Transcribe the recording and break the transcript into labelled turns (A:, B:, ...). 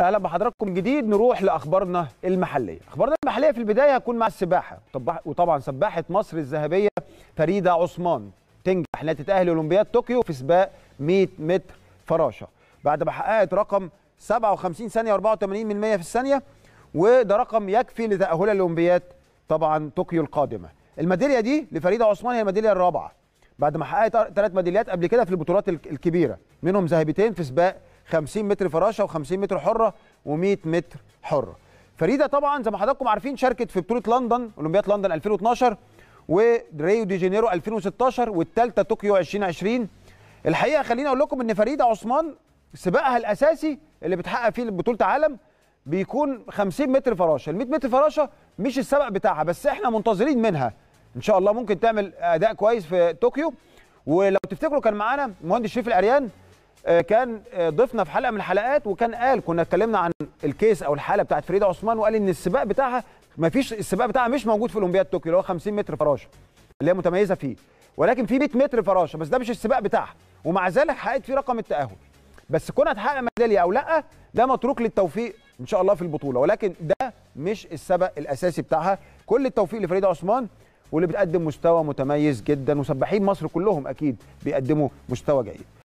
A: اهلا بحضراتكم جديد نروح لاخبارنا المحليه اخبارنا المحليه في البدايه هتكون مع السباحه وطبعا سباحه مصر الذهبيه فريده عثمان تنجح انها تتاهل اولمبياد طوكيو في سباق 100 متر فراشه بعد ما حققت رقم 57 ثانيه 84 من 100 في الثانيه وده رقم يكفي لتاهلها لاولمبياد طبعا طوكيو القادمه الميداليه دي لفريده عثمان هي الميداليه الرابعه بعد ما حققت ثلاث ميداليات قبل كده في البطولات الكبيره منهم ذهبتين في سباق 50 متر فراشه و50 متر حره و100 متر حره فريده طبعا زي ما حضراتكم عارفين شاركت في بطوله لندن اولمبياد لندن 2012 وريو دي جانيرو 2016 والثالثه طوكيو 2020 الحقيقه خليني اقول لكم ان فريده عثمان سباقها الاساسي اللي بتحقق فيه بطوله عالم بيكون 50 متر فراشه ال 100 متر فراشه مش السبق بتاعها بس احنا منتظرين منها ان شاء الله ممكن تعمل اداء كويس في طوكيو ولو تفتكروا كان معانا مهندس شريف العريان آه، كان آه، ضيفنا في حلقه من الحلقات وكان قال كنا اتكلمنا عن الكيس او الحاله بتاعت فريده عثمان وقال ان السباق بتاعها ما فيش السباق بتاعها مش موجود في اولمبياد طوكيو اللي هو 50 متر فراشه اللي هي متميزه فيه ولكن في 100 متر فراشه بس ده مش السباق بتاعها ومع ذلك حققت فيه رقم التاهل بس كونها تحقق ميداليه او لا ده متروك للتوفيق ان شاء الله في البطوله ولكن ده مش السبق الاساسي بتاعها كل التوفيق لفريده عثمان واللي بتقدم مستوى متميز جدا وسباحين مصر كلهم اكيد بيقدموا مستوى جيد